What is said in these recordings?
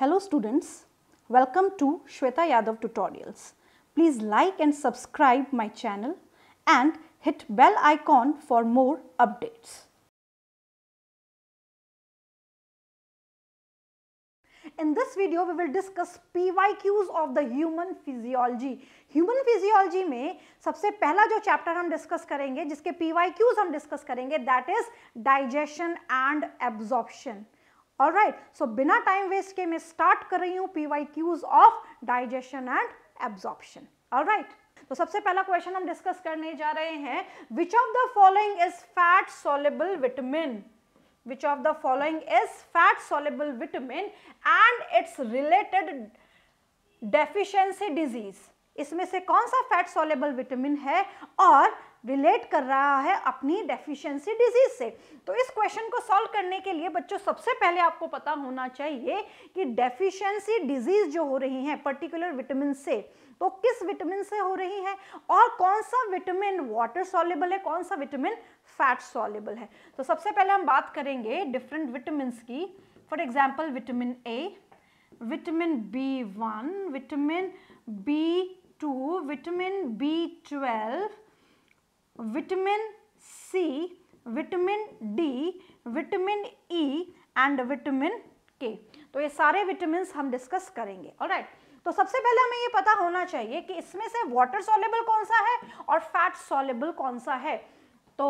Hello students, welcome to Shweta Yadav tutorials. Please like and subscribe my channel and hit bell icon for more updates. In this video, we will discuss PYQs of the human physiology. Human physiology में सबसे पहला जो chapter हम discuss करेंगे जिसके PYQs हम discuss करेंगे that is digestion and absorption all right so बिना टाइम वेस्ट के मैं स्टार्ट कर रही हूँ P Y Qs of digestion and absorption all right तो सबसे पहला क्वेश्चन हम डिस्कस करने जा रहे हैं which of the following is fat soluble vitamin which of the following is fat soluble vitamin and its related deficiency disease इसमें से कौन सा फैट सोलेबल विटामिन है और रिलेट कर रहा है अपनी डेफिशिएंसी डिजीज से तो इस क्वेश्चन को सॉल्व करने के लिए बच्चों सबसे पहले आपको पता होना चाहिए कि डेफिशिएंसी डिजीज जो हो रही है पर्टिकुलर विटामिन से तो किस विटामिन से हो रही है और कौन सा विटामिन वाटर सॉलेबल है कौन सा विटामिन फैट सॉलेबल है तो सबसे पहले हम बात करेंगे डिफरेंट विटामिन की for example vitamin A vitamin B one vitamin B two vitamin B twelve vitamin C, vitamin D, vitamin E and vitamin K. तो ये सारे विटामिन हम डिस्कस करेंगे और राइट तो सबसे पहले हमें ये पता होना चाहिए कि इसमें से वाटर सोलेबल कौन सा है और फैट सॉलेबल कौन सा है तो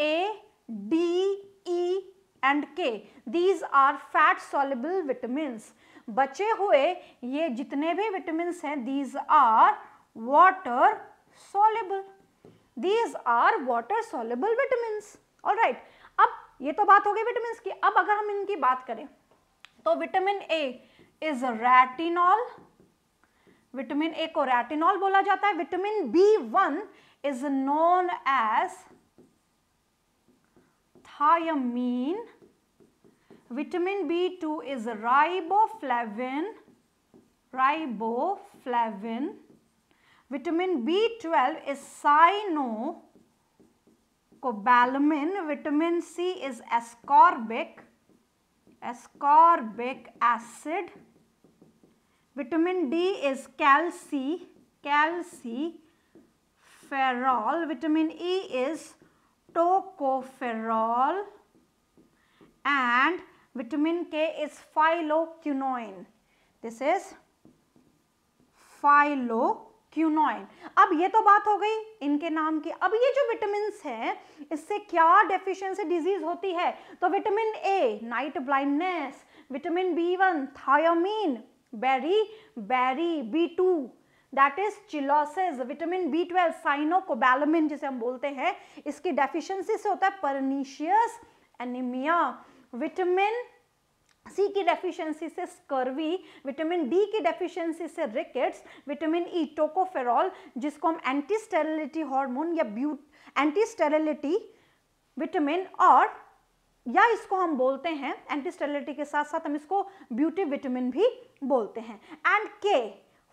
A D E and K these are fat soluble vitamin बचे हुए ये जितने भी विटामिन हैं these are water soluble these are water soluble vitamin all right अब ये तो बात हो गई विटामिन की अब अगर हम इनकी बात करें तो vitamin A is retinol vitamin A को रेटिनॉल बोला जाता है vitamin B one is known as vitamin B two is riboflavin riboflavin Vitamin B12 is cyanocobalamin. Vitamin C is ascorbic, ascorbic acid. Vitamin D is calci, calci ferrol. Vitamin E is tocopherol and vitamin K is phylloquinoin. This is phylloquinoin क्यूनोइन अब ये तो बात हो गई इनके नाम की अब ये जो विटामिन हैं इससे क्या डेफिशिएंसी डिजीज होती है तो vitamin A night blindness vitamin B one thiamine beriberi B two that is cheilosis vitamin B twelve cyanocobalamin जिसे हम बोलते हैं इसकी डेफिशिएंसी से होता है परनीशियस एनीमिया विटामिन सी की डेफिशिएंसी से स्कर्वी विटामिन डी की डेफिशिएंसी से रिकेट्स विटामिन ई टोकोफेरॉल जिसको हम एंटी स्टेरिलिटी हार्मोन या ब्यू एंटी स्टेरिलिटी विटामिन और या इसको हम बोलते हैं एंटी स्टेरिलिटी के साथ साथ हम इसको ब्यूटी विटामिन भी बोलते हैं एंड के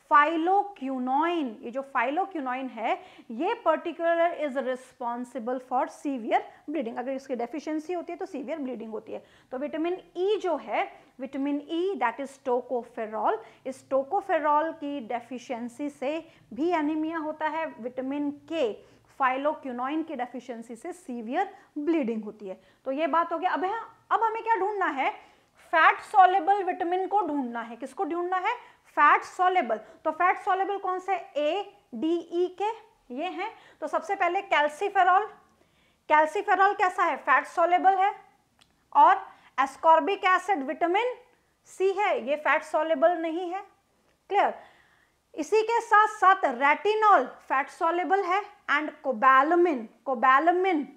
फाइलोक्यूनोइन ये जो फाइलोक्यूनोइन है ये particular is responsible for severe bleeding अगर इसकी डेफिशिएंसी होती है तो सीवियर ब्लीडिंग होती है तो विटामिन ई e जो है vitamin E that is tocopherol इस टोकोफेरॉल की डेफिशिएंसी से भी एनीमिया होता है विटामिन के फाइलोक्यूनोइन की डेफिशियंसी से सीवियर ब्लीडिंग होती है तो ये बात हो गया अब अब हमें क्या ढूंढना है फैट सॉलेबल विटामिन को ढूंढना है किसको ढूंढना है फैट सोलेबल तो फैट सोलेबल कौन से ए डी ई के ये हैं तो सबसे पहले कैल्सीफेरॉल कैल्सीफेरॉल कैसा है फैट सोलेबल है और एस्कॉर्बिक एसिड विटामिन सी है ये फैट सोलेबल नहीं है क्लियर इसी के साथ साथ रेटिनॉल फैट सोलेबल है and cobalamin cobalamin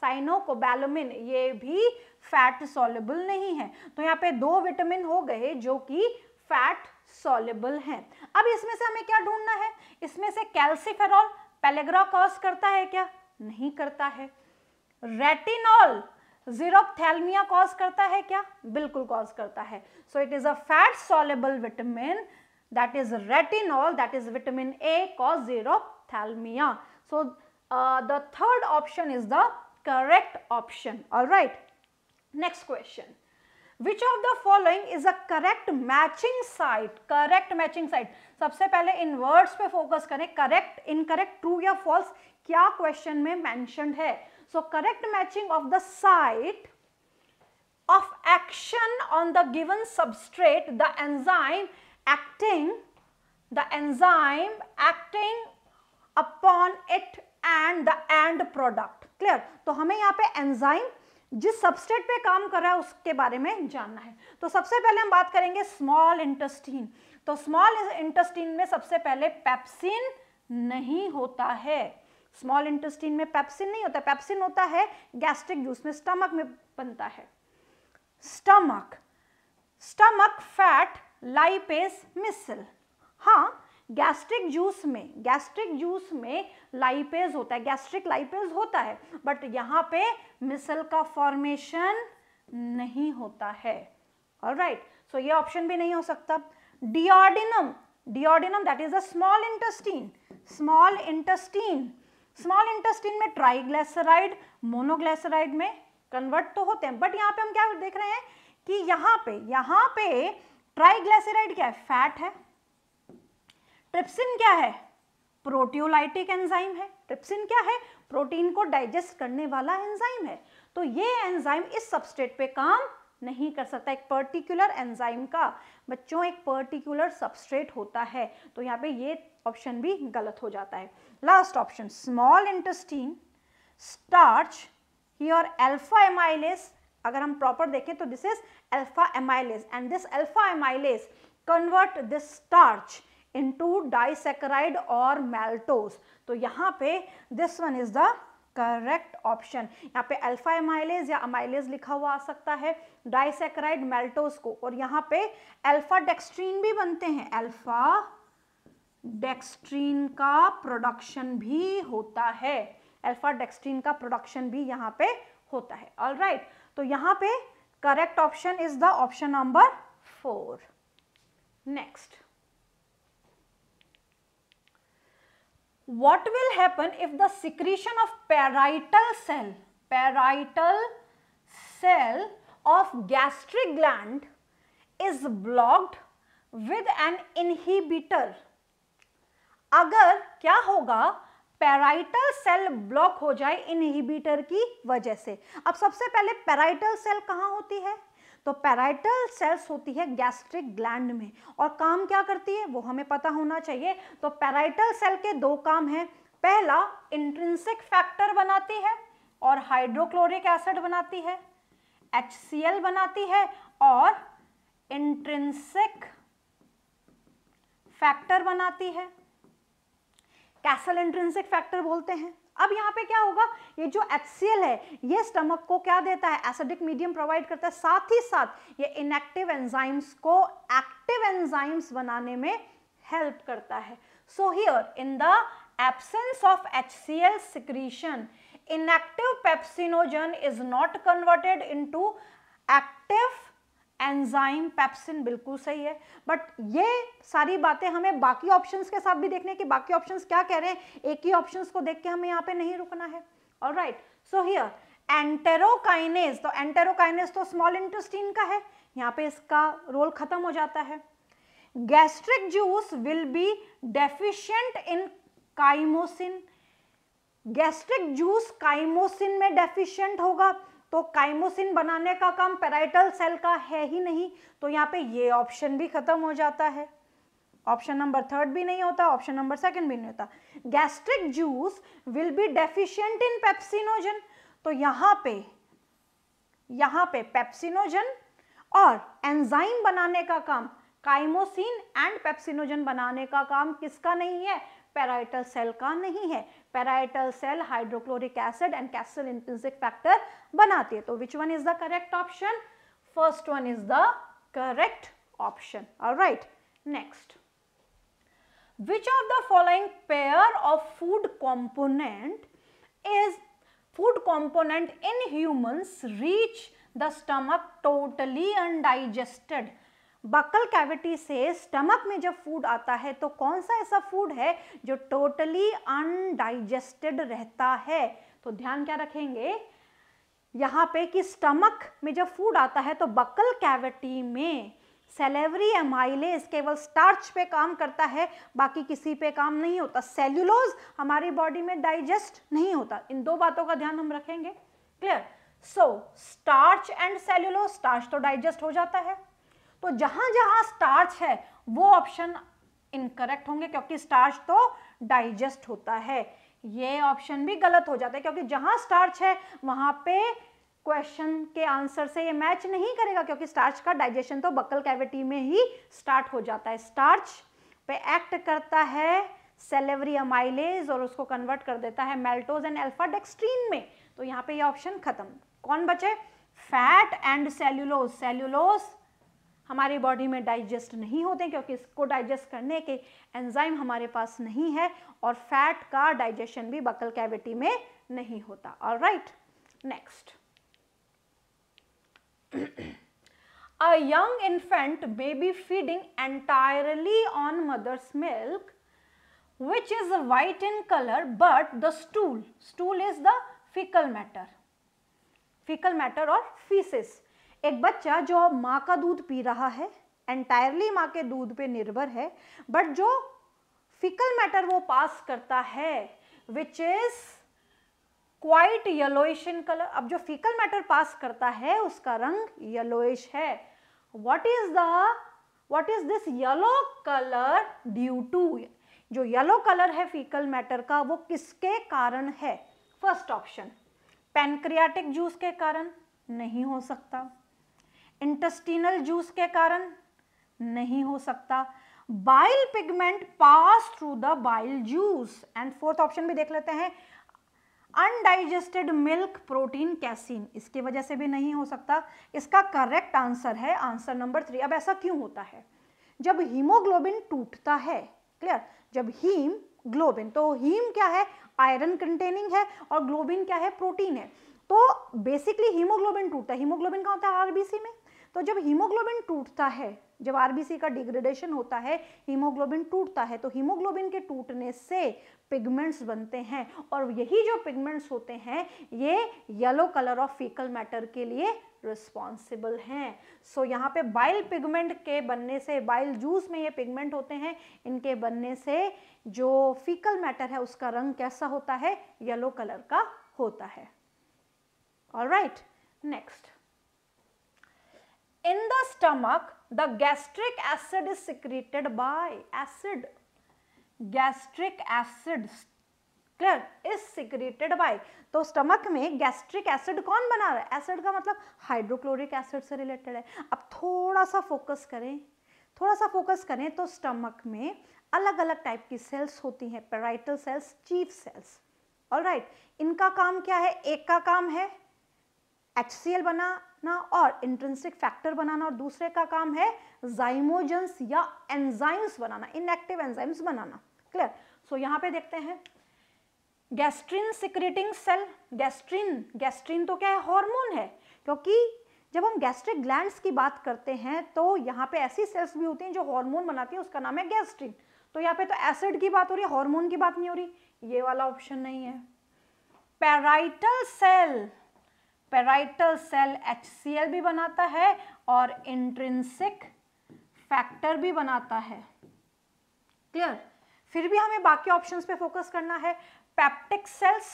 cyanocobalamin ये भी फैट सोलेबल नहीं है तो यहाँ पे दो विटामिन हो गए जो कि फैट सॉलेबल हैं अब इसमें से हमें क्या ढूंढना है इसमें से कैल्सिफेरॉल पेलेग्रा कॉज करता है क्या नहीं करता है रेटिनॉल जीरोमिया कॉज करता है क्या बिल्कुल कॉज करता है so it is a fat soluble vitamin that is retinol that is vitamin A cause xeromia so the third option is the correct option all right next question which of the following is a correct matching site correct matching site सबसे पहले इन words पे focus करें correct incorrect true या false क्या question में mentioned है so correct matching of the site of action on the given substrate the enzyme acting the enzyme acting upon it and the end product clear तो हमें यहाँ पे enzyme जिस substrate पे काम कर रहा है उसके बारे में जानना है तो सबसे पहले हम बात करेंगे स्मॉल इंटस्टीन तो स्मॉल इंटस्टीन में सबसे पहले पेप्सिन नहीं होता है स्मॉल इंटस्टीन में पैप्सिन नहीं होता पैप्सिन होता है गैस्ट्रिक जूस में स्टमक में बनता है स्टमक स्टमक फैट लाइपेस मिसल हाँ गैस्ट्रिक जूस में गैस्ट्रिक जूस में लाइपेज होता है गैस्ट्रिक लाइपेज होता है बट यहाँ पे मिसल का फॉर्मेशन नहीं होता है ऑल राइट सो ये ऑप्शन भी नहीं हो सकता duodenum duodenum that is a small intestine small intestine small intestine में ट्राइग्लिसराइड मोनोग्लिसराइड में कन्वर्ट तो होते हैं बट यहाँ पे हम क्या देख रहे हैं कि यहाँ पे यहाँ पे ट्राइग्लिसराइड क्या है फैट है ट्रिप्सिन क्या है प्रोटियोलाइटिक एंजाइम है ट्रिप्सिन क्या है प्रोटीन को डाइजेस्ट करने वाला एंजाइम है तो ये एंजाइम इस सबस्टेट पे काम नहीं कर सकता एक पर्टिकुलर एंजाइम का बच्चों एक पर्टिकुलर सबस्ट्रेट होता है तो यहाँ पे ये ऑप्शन भी गलत हो जाता है last option small intestine starch और अल्फा एमाइलेस अगर हम प्रॉपर देखें तो this is alpha amylase and this alpha amylase convert this starch to disaccharide और मेल्टोस तो यहाँ पे this one is the correct option यहाँ पे अल्फा एमाइलेज या अमाइलेज लिखा हुआ आ सकता है डाइसेक्राइड मेल्टोस को और यहाँ पे अल्फा डेक्सट्रीन भी बनते हैं अल्फा डेक्सट्रीन का प्रोडक्शन भी होता है अल्फा डेक्सट्रीन का प्रोडक्शन भी यहाँ पे होता है ऑल राइट right. तो यहाँ पे correct option is the option number four next what will happen if the secretion of parietal cell parietal cell of gastric gland is blocked with an inhibitor अगर क्या होगा पैराइटल सेल ब्लॉक हो जाए inhibitor की वजह से अब सबसे पहले पैराइटल सेल कहाँ होती है तो पैराइटल सेल्स होती है गैस्ट्रिक ग्लैंड में और काम क्या करती है वो हमें पता होना चाहिए तो पैराइटल सेल के दो काम हैं पहला इंट्रिंसिक फैक्टर बनाती है और हाइड्रोक्लोरिक एसिड बनाती है एच बनाती है और इंट्रिंसिक फैक्टर बनाती है कैसल इंट्रिंसिक फैक्टर बोलते हैं अब यहाँ पे क्या होगा ये जो एच है ये स्टमक को क्या देता है एसिडिक मीडियम प्रोवाइड करता है साथ ही साथ ये इनएक्टिव एंजाइम्स को एक्टिव एंजाइम्स बनाने में हेल्प करता है so here in the absence of HCl secretion, inactive pepsinogen is not converted into active enzyme pepsin बिल्कुल सही है बट ये सारी बातें हमें बाकी ऑप्शंस के साथ भी देखने की बाकी ऑप्शंस क्या कह रहे हैं एक ही ऑप्शंस को देख के हमें यहाँ पे नहीं रुकना है all right so here enterokinase तो एंटेरोकाइनेज तो स्मॉल इंटेस्टीन का है यहाँ पे इसका रोल खत्म हो जाता है gastric juice will be deficient in chymosin gastric juice chymosin में डेफिशियंट होगा तो काइमोसिन बनाने का काम पेराइटल सेल का है ही नहीं तो यहाँ पे ये ऑप्शन भी खत्म हो जाता है ऑप्शन नंबर थर्ड भी नहीं होता ऑप्शन नंबर सेकंड भी नहीं होता gastric juice will be deficient in pepsinogen तो यहाँ पे यहाँ पे पेप्सिनोजन और एंजाइम बनाने का काम काइमोसिन एंड पेप्सिनोजन बनाने का काम किसका नहीं है पैराइटल सेल का नहीं है parietal cell hydrochloric acid and Castle intrinsic factor बनाती है तो which one is the correct option first one is the correct option all right next which of the following pair of food component is food component in humans reach the stomach totally undigested buccal cavity से stomach में जब food आता है तो कौन सा ऐसा food है जो टोटली अनडाइजेस्टेड रहता है तो ध्यान क्या रखेंगे यहाँ पे कि स्टमक में जब फूड आता है तो बकल कैविटी में सेलेवरी एमाइलेज केवल स्टार्च पे काम करता है बाकी किसी पे काम नहीं होता सेल्यूलोज हमारी बॉडी में डाइजेस्ट नहीं होता इन दो बातों का ध्यान हम रखेंगे clear so starch and cellulose starch तो डाइजेस्ट हो जाता है तो जहां जहां स्टार्च है वो ऑप्शन इनकरेक्ट होंगे क्योंकि स्टार्च तो डाइजेस्ट होता है ये ऑप्शन भी गलत हो जाता है क्योंकि जहां स्टार्च है वहां पे क्वेश्चन के आंसर से ये मैच नहीं करेगा क्योंकि स्टार्च का डाइजेशन तो बकल कैविटी में ही स्टार्ट हो जाता है स्टार्च पे एक्ट करता है सेलेवरी अमाइलेज और उसको कन्वर्ट कर देता है मेल्टोज एंड अल्फा डेक्सट्रीन में तो यहाँ पे ये ऑप्शन खत्म कौन बचे फैट एंड सेल्यूलोज सेल्यूलोज हमारी बॉडी में डाइजेस्ट नहीं होते क्योंकि इसको डाइजेस्ट करने के एंजाइम हमारे पास नहीं है और फैट का डाइजेशन भी बकल कैविटी में नहीं होता all right next among infant baby feeding entirely on mother's milk which is white in colour but the stool stool is the faecal matter faecal matter और फीसिस एक बच्चा जो माँ का दूध पी रहा है एंटायरली माँ के दूध पे निर्भर है बट जो फिकल मैटर वो पास करता है which is quite yellowish in colour अब जो फिकल मैटर पास करता है उसका रंग येलोइश है what is the what is this yellow colour due to जो येलो कलर है फीकल मैटर का वो किसके कारण है फर्स्ट ऑप्शन पेनक्रियाटिक जूस के कारण नहीं हो सकता इंटेस्टिनल जूस के कारण नहीं हो सकता bile pigment pass through the bile juice and fourth option भी देख लेते हैं अनडाइजेस्टेड मिल्क प्रोटीन कैसीन इसकी वजह से भी नहीं हो सकता इसका करेक्ट आंसर है आंसर नंबर थ्री अब ऐसा क्यों होता है जब हीमोग्लोबिन टूटता है क्लियर जब हीम ग्लोबिन तो हीम क्या है आयरन कंटेनिंग है और ग्लोबिन क्या है प्रोटीन है तो बेसिकली हीमोग्लोबिन टूटता है हीमोग्लोबिन का होता है आरबीसी में तो जब हीमोग्लोबिन टूटता है जब आरबीसी का डिग्रेडेशन होता है हीमोग्लोबिन टूटता है तो हीमोग्लोबिन के टूटने से पिगमेंट्स बनते हैं और यही जो पिगमेंट्स होते हैं ये yellow colour of faecal matter के लिए रिस्पॉन्सिबल हैं सो so, यहाँ पे बाइल पिगमेंट के बनने से बाइल जूस में ये पिगमेंट होते हैं इनके बनने से जो फीकल मैटर है उसका रंग कैसा होता है येलो कलर का होता है all right next in the stomach the gastric acid is secreted by acid gastric acid is secreted secreted तो स्टमक में गैस्ट्रिक एसिड कौन बना रहा है एसिड का मतलब हाइड्रोक्लोरिक एसिड से रिलेटेड है अब थोड़ा सा फोकस करें थोड़ा सा फोकस करें तो स्टमक में अलग अलग टाइप की सेल्स होती हैं parietal cells chief cells all इनका काम क्या है एक का काम है एच बना ना और इंट्रेंसिक फैक्टर बनाना और दूसरे का काम है जाइमोजेंस या एंजाइम्स बनाना इनएक्टिव एंजाइम्स बनाना क्लियर सो so, यहाँ पे देखते हैं gastrin secreting cell gastrin gastrin तो क्या है हॉर्मोन है क्योंकि जब हम गैस्ट्रिक ग्लैंड्स की बात करते हैं तो यहाँ पे ऐसी सेल्स भी होती हैं जो हार्मोन बनाती हैं उसका नाम है गैस्ट्रिन तो यहाँ पे तो एसिड की बात हो रही है हार्मोन की बात नहीं हो रही ये वाला ऑप्शन नहीं है parietal cell parietal cell H भी बनाता है और इंट्रिंसिक फैक्टर भी बनाता है क्लियर फिर भी हमें बाकी ऑप्शंस पे फोकस करना है peptic cells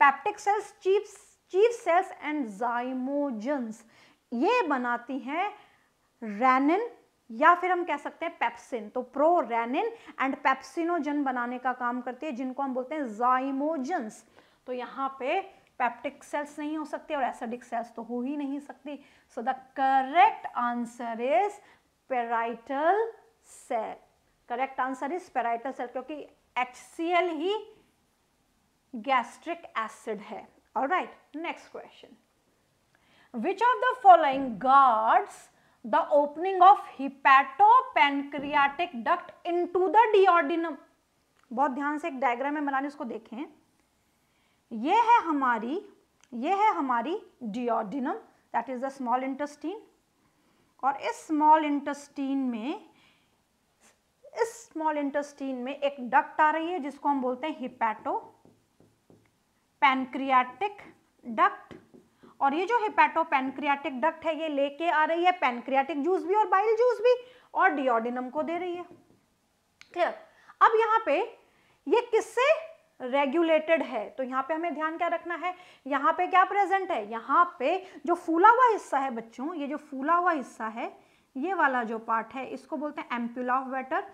peptic cells chief chief cells and zymogens ये बनाती हैं रैनिन या फिर हम कह सकते हैं पेप्सिन तो प्रो रैनिन एंड पेप्सिनोजन बनाने का काम करती है जिनको हम बोलते हैं जाइमोजन्स तो यहाँ पे पैप्टिक सेल्स नहीं हो सकती और एसिडिक सेल्स तो हो ही नहीं सकती so the correct answer is parietal cell correct answer is parietal cell क्योंकि एच ही गैस्ट्रिक एसिड है next question which of the following guards the opening of hepato pancreatic duct into the duodenum बहुत ध्यान से एक diagram में बनाने उसको देखें ये है हमारी ये है हमारी duodenum that is the small intestine और इस स्मॉल इंटस्टीन में इस स्मॉल इंटस्टीन में एक डक्ट आ रही है जिसको हम बोलते हैं हिपैटो पैनक्रियाटिक डक्ट और ये जो हिपैटो पैनक्रियाटिक डक्ट है ये लेके आ रही है पैनक्रियाटिक जूस भी और बाइल जूस भी और डिओडिनम को दे रही है क्लियर अब यहां पे ये किससे रेगुलेटेड है तो यहाँ पे हमें ध्यान क्या रखना है यहाँ पे क्या प्रेजेंट है यहाँ पे जो फूला हुआ हिस्सा है बच्चों ये जो फूला हुआ हिस्सा है ये वाला जो पार्ट है इसको बोलते हैं एम्प्यूला ऑफ वेटर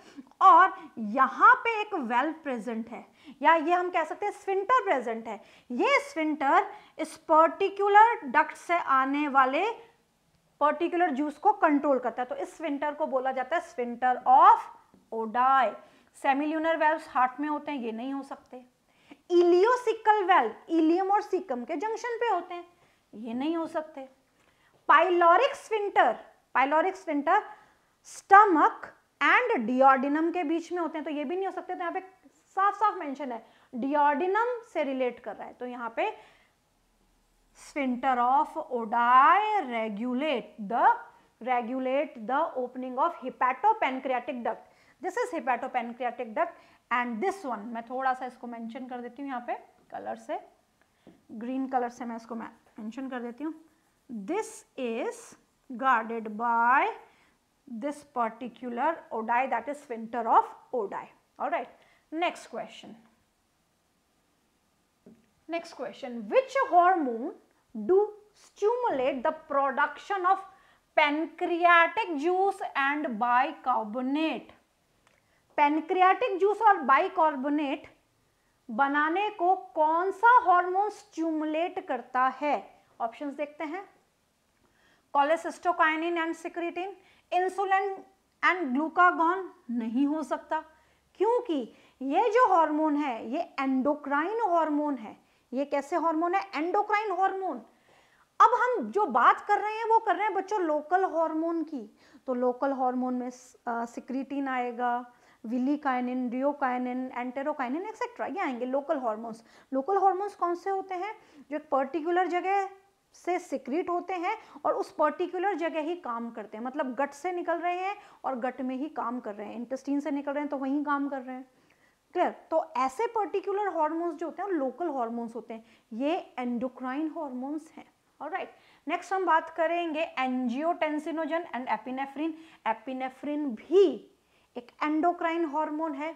और यहाँ पे एक वेल्व प्रेजेंट है या ये हम कह सकते हैं स्विंटर प्रेजेंट है ये स्विंटर इस पर्टिकुलर डक्ट से आने वाले पर्टिकुलर जूस को कंट्रोल करता है तो इस स्विंटर को बोला जाता है sphincter of Oddi semilunar valve heart में होते हैं ये नहीं हो सकते इलियोसिकल वेल्व इलियम और सिकम के जंक्शन पे होते हैं ये नहीं हो सकते pyloric sphincter pyloric sphincter stomach and duodenum के बीच में होते हैं तो ये भी नहीं हो सकते तो यहाँ पे साफ साफ मेंशन है डिओर्डिनम से रिलेट कर रहा है तो यहाँ पे sphincter of Oddi regulate the regulate the opening of hepato pancreatic duct this is hepatopancreatic duct and this one मैं थोड़ा सा इसको मैंशन कर देती हूँ यहाँ पे कलर से ग्रीन कलर से मैं इसको मैंशन कर देती हूँ this is guarded by this particular Oddi that is sphincter of Oddi all right next question next question which hormone do stimulate the production of pancreatic juice and bicarbonate pancreatic juice और bicarbonate बनाने को कौन सा hormone stimulate करता है options देखते हैं cholecystokinin and secretin insulin and glucagon नहीं हो सकता क्योंकि ये जो हार्मोन है ये एंडोक्राइन हार्मोन है ये कैसे हार्मोन है एंडोक्राइन हार्मोन अब हम जो बात कर रहे हैं वो कर रहे हैं बच्चों लोकल हार्मोन की तो लोकल हार्मोन में सिक्रिटिन आएगा विलीकाइनिन रियोकाइनिन एंटेरोकाइनिन एक्सेट्रा ये आएंगे लोकल हॉर्मोन्स लोकल हॉर्मोन्स कौन से होते हैं जो एक पर्टिकुलर जगह से सिक्रीट होते हैं और उस पर्टिकुलर जगह ही काम करते हैं मतलब गट से निकल रहे हैं और गट में ही काम कर रहे हैं इंटेस्टीन से निकल रहे हैं तो वहीं काम कर रहे हैं क्लियर तो ऐसे पर्टिकुलर हॉर्मोन्स जो होते हैं लोकल हॉर्मोन्स होते हैं ये एंडोक्राइन हॉर्मोन्स हैं और राइट नेक्स्ट हम बात करेंगे एंजियोटेंसिनोजन एंड एपिनेफ्रिन एपिनेफ्रिन भी एक एंडोक्राइन हार्मोन है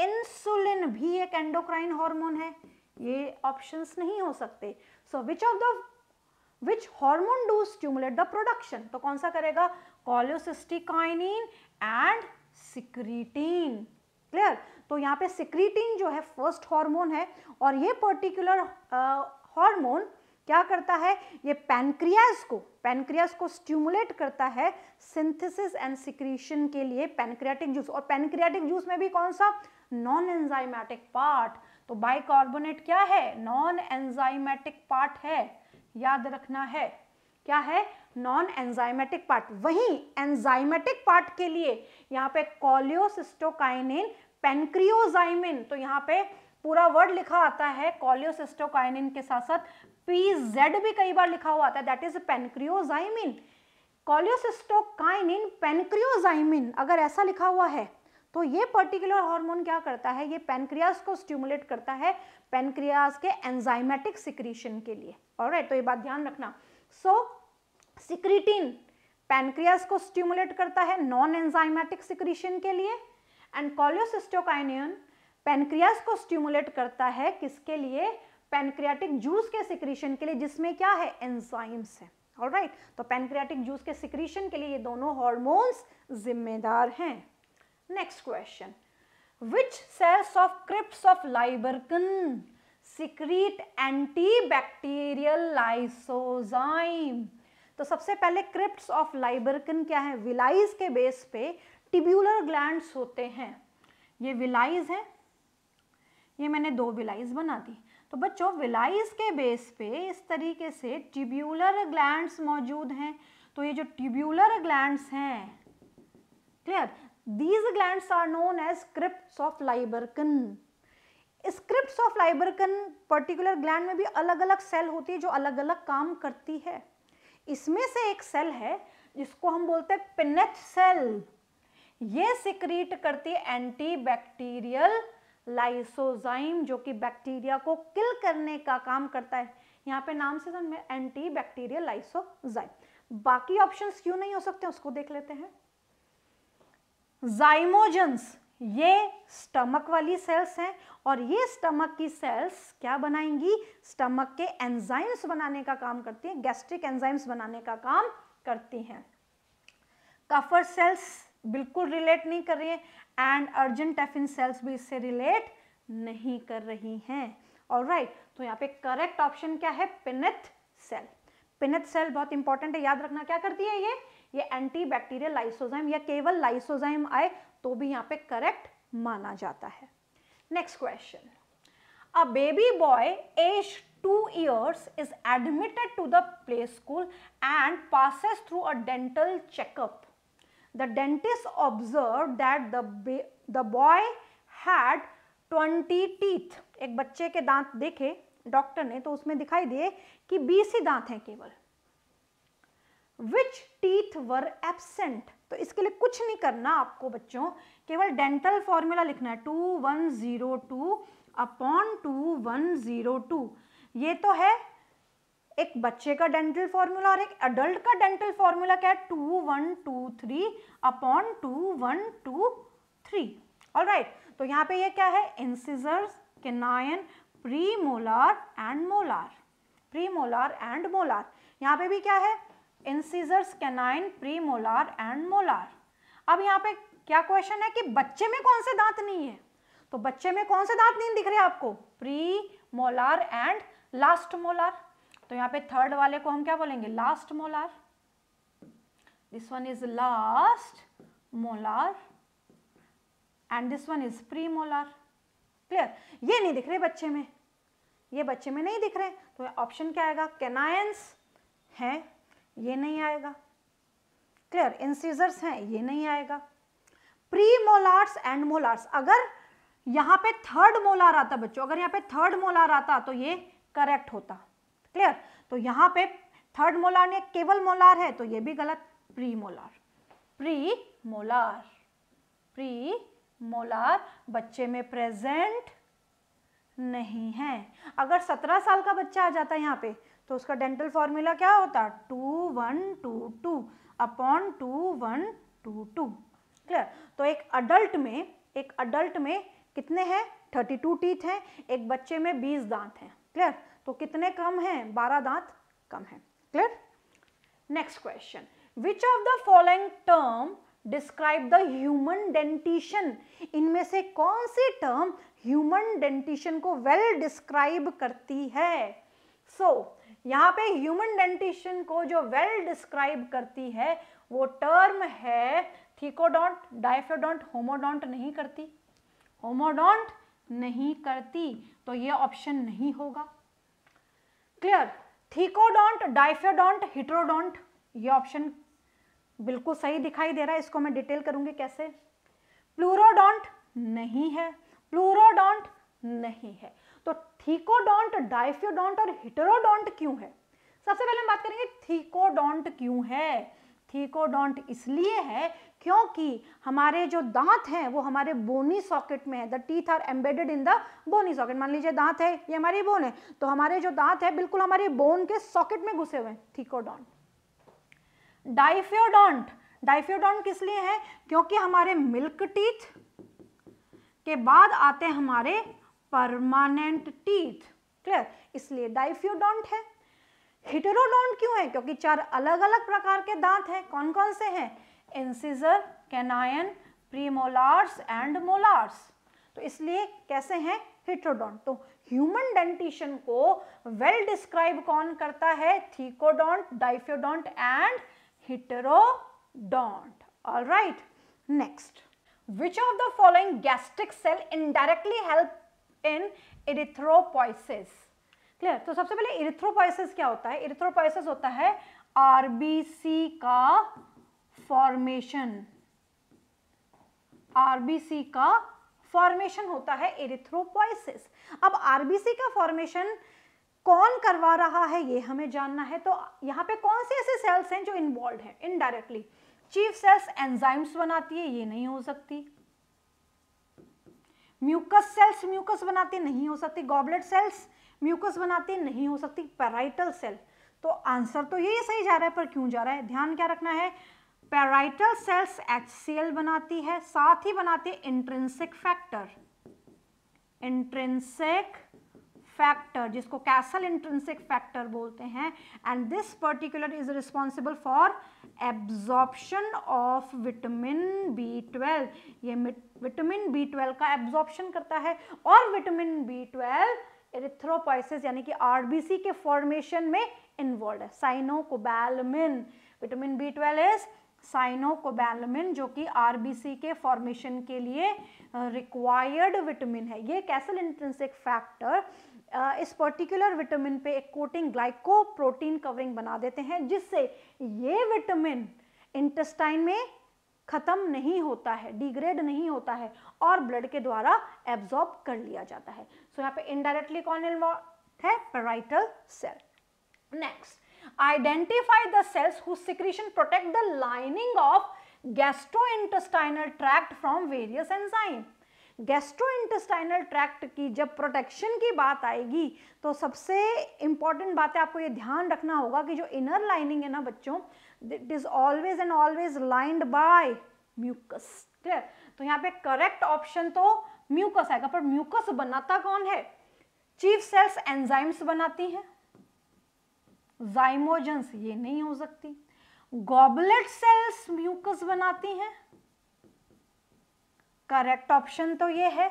इंसुलिन भी एक एंडोक्राइन हार्मोन है ये ऑप्शंस नहीं हो सकते so which of the which hormone do stimulate the production तो कौन सा करेगा कॉलियोसिस्टिकाइनिन एंड सिक्रीटीन क्लियर तो यहाँ पे सिक्रीटीन जो है फर्स्ट हार्मोन है और ये पर्टिकुलर हार्मोन uh, क्या करता है ये पैनक्रियाज को पैनक्रियाज को स्टिमुलेट करता है सिंथेसिस एंड सिक्रीशन के लिए पैनक्रियाटिक जूस और पैनक्रियाटिक जूस में भी कौन सा नॉन एंजाइमेटिक पार्ट तो बाइकार्बोनेट क्या है नॉन एंजाइमेटिक पार्ट है याद रखना है क्या है नॉन एंजाइमेटिक पार्ट वही एंजाइमेटिक पार्ट के लिए यहाँ पे कॉलियोसिस्टोकाइनिन पेनक्रियोजाइमिन तो यहाँ पे पूरा वर्ड लिखा आता है कॉलियोसिस्टोकाइनिन के साथ साथ पी भी कई बार लिखा हुआ आता है दैट इज पेनक्रियोजाइमिन कॉलियोसिस्टोकाइनिन पेनक्रियोजाइमिन अगर ऐसा लिखा हुआ है तो ये पर्टिकुलर हार्मोन क्या करता है ये पेनक्रियास को स्टिमुलेट करता है पेनक्रियास के एंजाइमेटिक सिक्रीशन के लिए और right, तो ये बात ध्यान रखना सो सिक्रीटिन पेनक्रियास को स्टिमुलेट करता है नॉन एंजाइमेटिक सिक्रीशन के लिए एंड कॉलियोसिस्टोकाइनियन पेनक्रियास को स्टिमुलेट करता है किसके लिए पेनक्रियाटिक जूस के सिक्रीशन के लिए जिसमें क्या है एंजाइम्स है ऑल राइट right? तो पेनक्रियाटिक जूस के सिक्रीशन के लिए ये दोनों हॉर्मोन्स जिम्मेदार हैं next question which cells of crypts of Lieberkuhn secrete anti bacterial lysozyme तो सबसे पहले क्रिप्ट्स ऑफ लाइबरकन क्या है विलाइज के बेस पे टिब्यूलर ग्लैंड्स होते हैं ये विलाइज है ये मैंने दो विलाइज बना दी तो बच्चों विलाइस के बेस पे इस तरीके से ट्यूब्यूलर ग्लैंड्स मौजूद हैं तो ये जो ट्यूब्यूलर ग्लैंड्स हैं clear these glands are known as crypt of Lieberkuhn script of Lieberkuhn particular gland में भी अलग अलग सेल होती है जो अलग अलग काम करती है इसमें से एक सेल है जिसको हम बोलते हैं पिनेट सेल ये सिक्रीट करती है एंटी बैक्टीरियल लाइसोजाइम जो कि बैक्टीरिया को किल करने का काम करता है यहाँ पे नाम से समझ एंटी बैक्टीरियल लाइसोजाइम बाकी ऑप्शन क्यों नहीं हो सकते उसको देख लेते हैं जाइमोजेंस ये स्टमक वाली सेल्स हैं और ये स्टमक की सेल्स क्या बनाएंगी स्टमक के एंजाइम्स बनाने का काम करती हैं गैस्ट्रिक एंजाइम्स बनाने का काम करती हैं कफर सेल्स बिल्कुल रिलेट नहीं कर रही है एंड अर्जेंट टेफिन सेल्स भी इससे रिलेट नहीं कर रही हैं और राइट तो यहाँ पे करेक्ट ऑप्शन क्या है पिनेथ सेल पिनेथ सेल बहुत इंपॉर्टेंट है याद रखना क्या करती है ये ये एंटी बैक्टीरियल लाइसोजाइम या केवल लाइसोजाइम आए तो भी यहाँ पे करेक्ट माना जाता है next question a baby boy age two years is admitted to the play school and passes through a dental checkup the dentist observed that the, the boy had 20 teeth. एक बच्चे के दांत देखे डॉक्टर ने तो उसमें दिखाई दिए कि 20 ही दांत हैं केवल विच टीथ वर एबसेंट तो इसके लिए कुछ नहीं करना आपको बच्चों केवल डेंटल फॉर्मूला लिखना है two one zero two upon two one zero two ये तो है एक बच्चे का डेंटल फॉर्मूला और एक अडल्ट का डेंटल फॉर्मूला क्या है two one two three upon two one two three all right तो यहाँ पे ये क्या है incisors canine premolar and molar premolar and molar यहाँ पे भी क्या है incisors canine premolar and molar अब यहाँ पे क्या क्वेश्चन है कि बच्चे में कौन से दांत नहीं है तो बच्चे में कौन से दांत नहीं दिख रहे आपको premolar and last molar तो यहाँ पे थर्ड वाले को हम क्या बोलेंगे last molar this one is last molar and this one is premolar clear ये नहीं दिख रहे बच्चे में ये बच्चे में नहीं दिख रहे तो ऑप्शन क्या आएगा केनायंस है ये नहीं आएगा क्लियर इंसीजर्स हैं ये नहीं आएगा प्री मोलार्स एंड मोलार्स अगर यहाँ पे थर्ड मोलार आता बच्चों अगर यहाँ पे थर्ड मोलार आता तो ये करेक्ट होता क्लियर तो यहाँ पे थर्ड मोलार ने केवल मोलार है तो ये भी गलत premolar premolar premolar बच्चे में प्रेजेंट नहीं है अगर सत्रह साल का बच्चा आ जाता है यहाँ पे तो उसका डेंटल फॉर्मूला क्या होता two one two two upon two one two two clear तो एक अडल्ट में एक अडल्ट में कितने हैं थर्टी टू टीथ हैं एक बच्चे में बीस दांत हैं क्लियर तो कितने कम हैं बारह दांत कम हैं clear next question which of the following term describe the human dentition इनमें से कौन सी टर्म ह्यूमन डेंटिशन को वेल well डिस्क्राइब करती है सो so, यहां पे ह्यूमन डेंटिशन को जो वेल well डिस्क्राइब करती है वो टर्म है थीकोडोंट डायफेडोंट होमोडोंट नहीं करती होमोडोंट नहीं करती तो ये ऑप्शन नहीं होगा क्लियर थीकोडोंट डाइफेडोंट हिट्रोडोंट ये ऑप्शन बिल्कुल सही दिखाई दे रहा है इसको मैं डिटेल करूंगी कैसे प्लूरोडोंट नहीं है प्लूरोडोंट नहीं है तो थीकोडोंट डाइफ्योडोंट और हिटरोडोंट क्यों है सबसे पहले हम बात करेंगे थीकोडोंट क्यों है थीकोडोंट इसलिए है क्योंकि हमारे जो दांत हैं वो हमारे बोनी सॉकेट में है the teeth are embedded in the bony socket मान लीजिए दांत है ये हमारी बोन है तो हमारे जो दांत है बिल्कुल हमारे बोन के सॉकेट में घुसे हुए हैं थीकोडोंट डाइफियोडोंट डाइफियोडोंट किस लिए है क्योंकि हमारे मिल्क टीथ के बाद आते हैं हमारे परमानेंट टीथ क्लियर इसलिए डाइफियोडोंट है हिटरोडोंट क्यों है क्योंकि चार अलग अलग प्रकार के दांत हैं कौन कौन से हैं incisor canine premolars and molars तो इसलिए कैसे हैं हिटरोडोंट तो ह्यूमन डेंटिशन को वेल well डिस्क्राइब कौन करता है thecodont diphyodont and heterodont all right next which of the following gastric cell indirectly help in erythropoiesis clear तो सबसे पहले इरिथ्रोपाइसिस क्या होता है इरिथ्रोपाइसिस होता है आरबीसी का फॉर्मेशन आरबीसी का फॉर्मेशन होता है एरिथ्रोपोइसिस अब आरबीसी का फॉर्मेशन कौन करवा रहा है ये हमें जानना है तो यहाँ पे कौन से ऐसे सेल्स हैं जो इन्वॉल्व हैं इनडायरेक्टली चीफ सेल्स एंजाइम्स बनाती है ये नहीं हो सकती म्यूकस सेल्स म्यूकस बनाती नहीं हो सकती गॉबलेट सेल्स म्यूकस बनाते नहीं हो सकती पैराइटल सेल तो आंसर तो यही सही जा रहा है पर क्यों जा रहा है ध्यान क्या रखना है पैराइटल सेल्स एच बनाती है साथ ही बनाती है इंट्रेंसिक फैक्टर इंट्रेंसिक फैक्टर जिसको कैसल इंट्रेंसिक फैक्टर बोलते हैं and this particular is responsible for absorption of vitamin B twelve ये विटामिन बी ट्वेल्व का एब्जॉर्प्शन करता है और विटामिन बी ट्वेल्व एरिथ्रोपाइसिस यानी कि आरबीसी के फॉर्मेशन में इन्वॉल्व है cyanocobalamin vitamin B twelve is cyanocobalamin जो कि आरबीसी के फॉर्मेशन के लिए रिक्वायर्ड uh, विटामिन है ये कैसल इंट्रेंसिक फैक्टर Uh, इस पर्टिकुलर विटामिन पे एक कोटिंग ग्लाइको प्रोटीन कवरिंग बना देते हैं जिससे ये विटामिन इंटेस्टाइन में खत्म नहीं होता है डिग्रेड नहीं होता है और ब्लड के द्वारा एब्जॉर्ब कर लिया जाता है सो so, यहाँ पे इनडायरेक्टली कौन इन्वॉल्व है parietal cell next identify the cells who secretion protect the lining of intestinal tract from various enzyme intestinal tract की जब प्रोटेक्शन की बात आएगी तो सबसे इंपॉर्टेंट बात है आपको ये ध्यान रखना होगा कि जो इनर लाइनिंग है ना बच्चों it is always and always lined by mucus clear तो यहाँ पे करेक्ट ऑप्शन तो म्यूकस आएगा पर म्यूकस बनाता कौन है चीफ सेल्स एंजाइम्स बनाती हैं जाइमोजेंस ये नहीं हो सकती गॉबलेट सेल्स म्यूकस बनाती हैं करेक्ट ऑप्शन तो ये है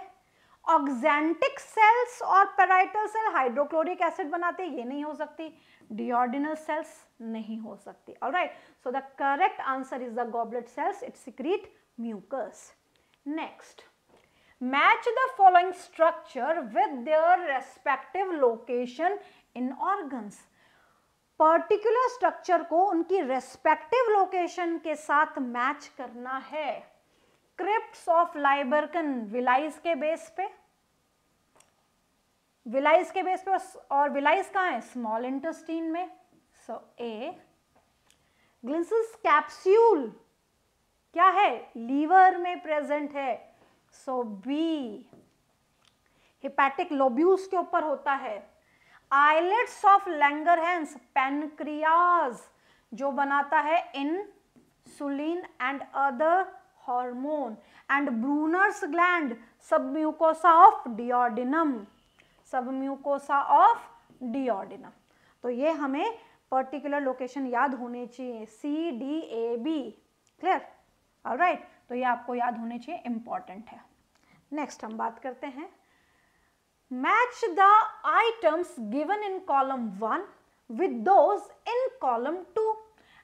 ऑक्जेंटिक सेल्स और पेराइटल सेल हाइड्रोक्लोरिक एसिड बनाते हैं ये नहीं हो सकती डिओर्डिनल सेल्स नहीं हो सकती और right so the correct answer is the goblet cells it secrete mucus next match the following structure with their respective location in organs particular structure को उनकी रेस्पेक्टिव लोकेशन के साथ मैच करना है क्रिप्ट ऑफ लाइबरकन विलाइज के बेस पे विलाइज के base पर और विलाइज कहाँ है स्मॉल इंटेस्टीन में सो ए ग्लिसिस कैप्स्यूल क्या है लीवर में प्रेजेंट है सो बी हिपैटिक लोब्यूस के ऊपर होता है islets of Langerhans pancreas जो बनाता है insulin and other hormone and Brunner's gland submucosa of duodenum submucosa of duodenum तो ये हमें पर्टिकुलर लोकेशन याद होने चाहिए C D A B clear right तो ये आपको याद होने चाहिए इम्पॉर्टेंट है नेक्स्ट हम बात करते हैं match the items given in column one with those in column two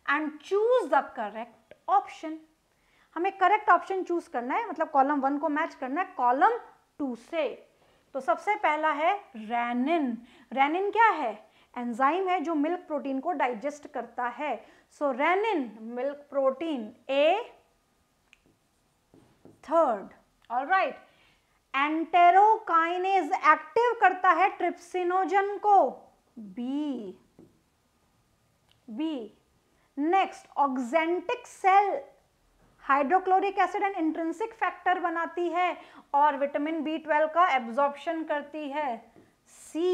and choose the correct option हमें करेक्ट ऑप्शन चूज करना है मतलब कॉलम वन को मैच करना है कॉलम टू से तो सबसे पहला है रैनिन रैनिन क्या है एंजाइम है जो मिल्क प्रोटीन को डाइजेस्ट करता है so rennin milk protein A third all right enterokinase active करता है ट्रिप्सिनोजन को B B next oxyntic cell hydrochloric acid and intrinsic factor बनाती है और विटामिन बी ट्वेल्व का एब्जॉर्प्शन करती है सी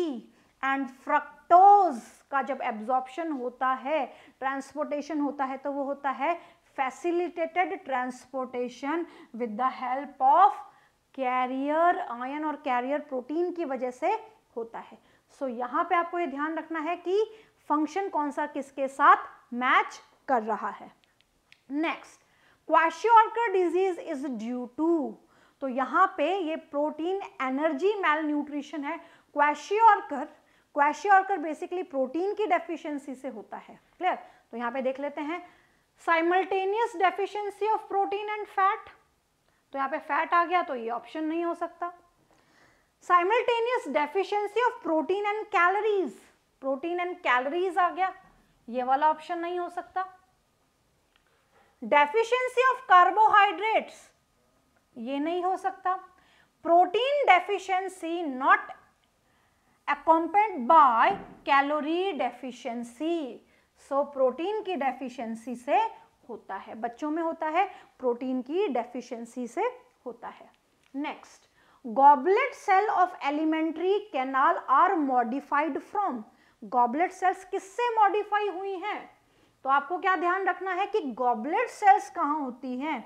एंड फ्रक्टोज का जब एब्जॉर्प्शन होता है ट्रांसपोर्टेशन होता है तो वो होता है facilitated transportation with the help of carrier ion और कैरियर प्रोटीन की वजह से होता है सो so, यहाँ पे आपको ये ध्यान रखना है कि फंक्शन कौन सा किसके साथ मैच कर रहा है next kwashiorkor disease is due to तो यहाँ पे ये प्रोटीन एनर्जी मेल न्यूट्रिशन है क्वेश्योरकर क्वेश्योरकर बेसिकली प्रोटीन की डेफिशिएंसी से होता है क्लियर तो यहाँ पे देख लेते हैं simultaneous deficiency of protein and fat तो यहाँ पे फैट आ गया तो ये ऑप्शन नहीं हो सकता simultaneous deficiency of protein and calories protein and calories आ गया ये वाला ऑप्शन नहीं हो सकता डेफिशिएंसी ऑफ कार्बोहाइड्रेट्स ये नहीं हो सकता protein deficiency not accompanied by calorie deficiency so protein की डेफिशिएंसी से होता है बच्चों में होता है प्रोटीन की डेफिशिएंसी से होता है next goblet cell of alimentary canal are modified from goblet cells किससे मॉडिफाई हुई हैं तो आपको क्या ध्यान रखना है कि गॉबलेट सेल्स कहाँ होती हैं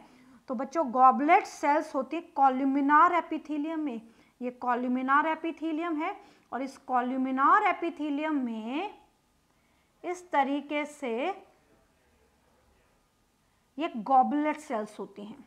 तो बच्चों गॉबलेट सेल्स होती है कॉल्यूमिनार एपिथीलियम में ये कॉल्यूमिनार एपिथीलियम है और इस कॉल्यूमिनार एपिथीलियम में इस तरीके से ये गॉबलेट सेल्स होती हैं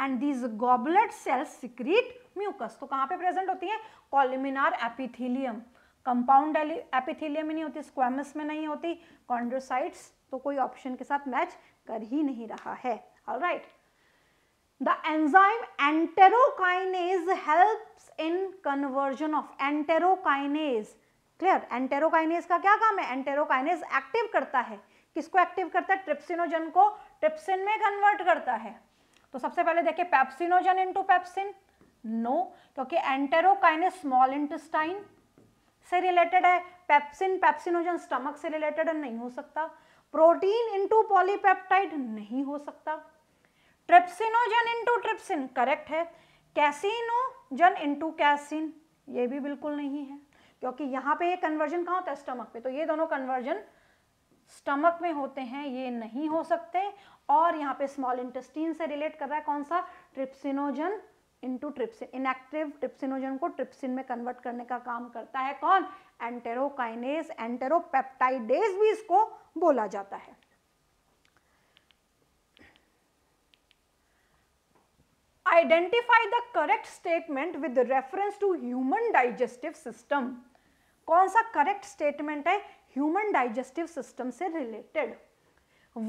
and these goblet cells secrete mucus तो कहाँ पे प्रेजेंट होती है कॉल्यूमिनार एपिथीलियम कंपाउंड एपिथीलियम में नहीं होती स्क्वेमस में नहीं होती कॉन्ड्रोसाइट्स तो कोई ऑप्शन के साथ मैच कर ही नहीं रहा है all right the enzyme enterokinase helps in conversion of enterokinase clear enterokinase ka kya kaam hai enterokinase active karta hai kisko active karta hai trypsinogen ko trypsin mein convert karta hai तो सबसे पहले देखिए pepsinogen into pepsin no क्योंकि enterokinase small intestine से related है pepsin pepsinogen stomach से related नहीं हो सकता प्रोटीन इनटू पॉलीपेप्टाइड नहीं हो सकता ट्रिप्सिनोजन इंटू ट्रिप्सिन करेक्ट है कैसिनोजन इंटू कैसिन ये भी बिल्कुल नहीं है क्योंकि यहाँ पे ये कन्वर्जन कहाँ होता है स्टमक पे तो ये दोनों कन्वर्जन स्टमक में होते हैं ये नहीं हो सकते और यहाँ पे स्मॉल इंटेस्टीन से रिलेट कर रहा है कौन सा trypsinogen into trypsin inactive trypsinogen को ट्रिप्सिन में कन्वर्ट करने का काम करता है कौन एंटेरोकाइनेस एंटेरोपेप्टाइडेज भी इसको बोला जाता है identify the correct statement with reference to human digestive system कौन सा करेक्ट स्टेटमेंट है ह्यूमन डाइजेस्टिव सिस्टम से related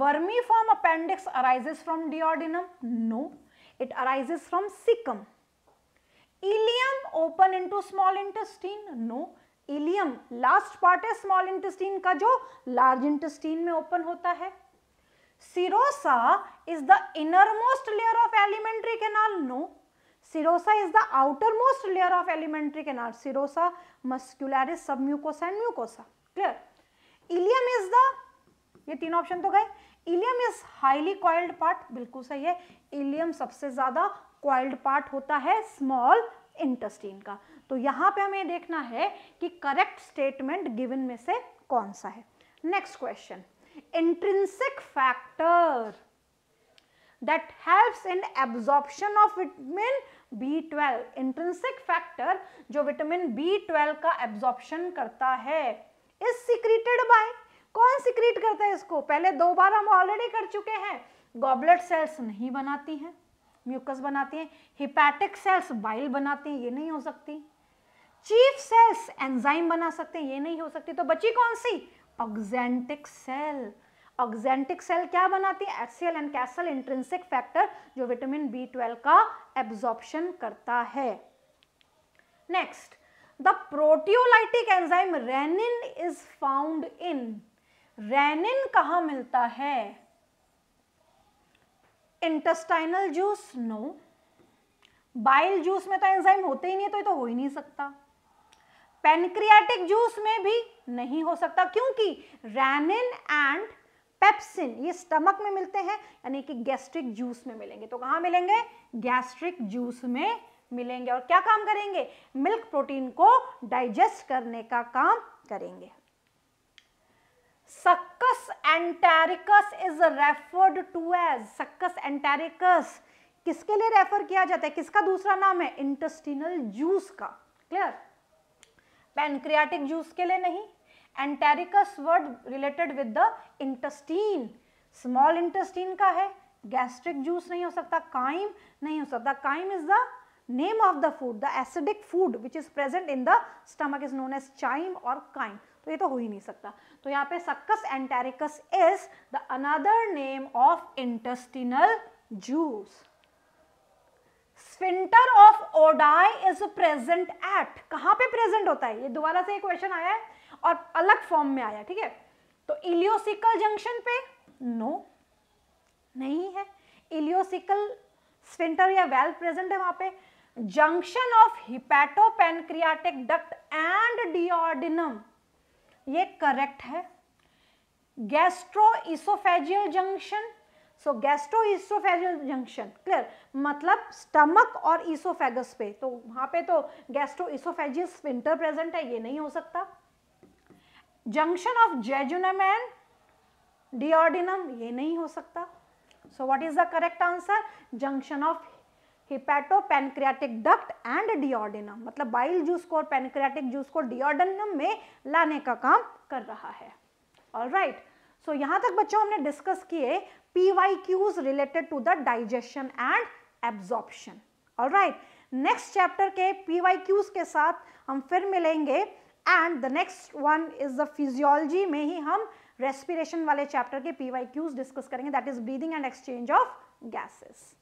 vermiform appendix arises from duodenum no it arises from caecum ileum open into small intestine no ileum last part है small intestine का जो large intestine में open होता है serosa is the innermost layer of alimentary canal? No. Serosa is the outermost layer of alimentary canal. Serosa, muscularis, submucosa and mucosa. Clear? Ileum is the, ये तीन option तो गए. Ileum is highly coiled part. बिल्कुल सही है ilium सबसे ज्यादा coiled part होता है small इंटेस्टीन का तो यहाँ पे हमें देखना है कि करेक्ट स्टेटमेंट गिवन में से कौन सा है next question intrinsic factor that helps in absorption of vitamin B12 intrinsic factor जो vitamin B12 का absorption करता है is secreted by कौन secrete करता है इसको पहले दो बार हम already कर चुके हैं goblet cells नहीं बनाती हैं म्यूकस बनाती हैं हिपैटिक सेल्स बाइल बनाती हैं ये नहीं हो सकती चीफ सेल्स एंजाइम बना सकते हैं ये नहीं हो सकती तो बची कौन सी ऑक्जेंटिक सेल ऑक्जेंटिक सेल क्या बनाती है HCl and Castle intrinsic factor जो विटामिन बी ट्वेल्व का एब्जॉर्प्शन करता है next the proteolytic enzyme rennin is found in rennin कहा मिलता है intestinal juice no bile juice में तो एंजाइम होते ही नहीं तो ये तो हो ही नहीं सकता पेनक्रियाटिक जूस में भी नहीं हो सकता क्योंकि रैनिन एंड पेप्सिन ये स्टमक में मिलते हैं यानी कि गैस्ट्रिक जूस में मिलेंगे तो कहाँ मिलेंगे गैस्ट्रिक जूस में मिलेंगे और क्या काम करेंगे मिल्क प्रोटीन को डाइजेस्ट करने का काम करेंगे succus entericus is referred to as succus entericus किसके लिए रेफर किया जाता है किसका दूसरा नाम है इंटेस्टिनल जूस का क्लियर पैनक्रियाटिक जूस के लिए नहीं entericus word related with the intestine small intestine का है गैस्ट्रिक जूस नहीं हो सकता काइम नहीं हो सकता chyme is the name of the food the acidic food which is present in the stomach is known as chyme और chyme तो ये तो हो ही नहीं सकता तो यहाँ पे succus entericus is the another name of intestinal juice sphincter of Oddi is present at कहां पे प्रेजेंट होता है ये दोबारा से एक क्वेश्चन आया है और अलग फॉर्म में आया ठीक है तो इलियोसिकल जंक्शन पे नो नहीं है इलियोसिकल स्फिंटर या वेल प्रेजेंट है वहां पे junction of hepatopancreatic duct and duodenum ये करेक्ट है gastro oesophageal junction so gastro oesophageal junction clear मतलब स्टमक और ईसोफेगस पे तो वहां पे तो गैस्ट्रो ईसोफेजियल स्पिंटर प्रेजेंट है ये नहीं हो सकता junction of jejunum and duodenum ये नहीं हो सकता so what is the correct answer junction of hepato pancreatic duct and duodenum मतलब बाइल जूस को और पेनक्रियाटिक जूस को डिओर्डिनम में लाने का काम कर रहा है ऑल राइट सो so, यहाँ तक बच्चों हमने डिस्कस किए PYQs related to the digestion and absorption. Alright, next chapter के PYQs के साथ हम फिर मिलेंगे and the next one is the physiology में ही हम रेस्पिरेशन वाले चैप्टर के पी डिस्कस करेंगे that is breathing and exchange of gases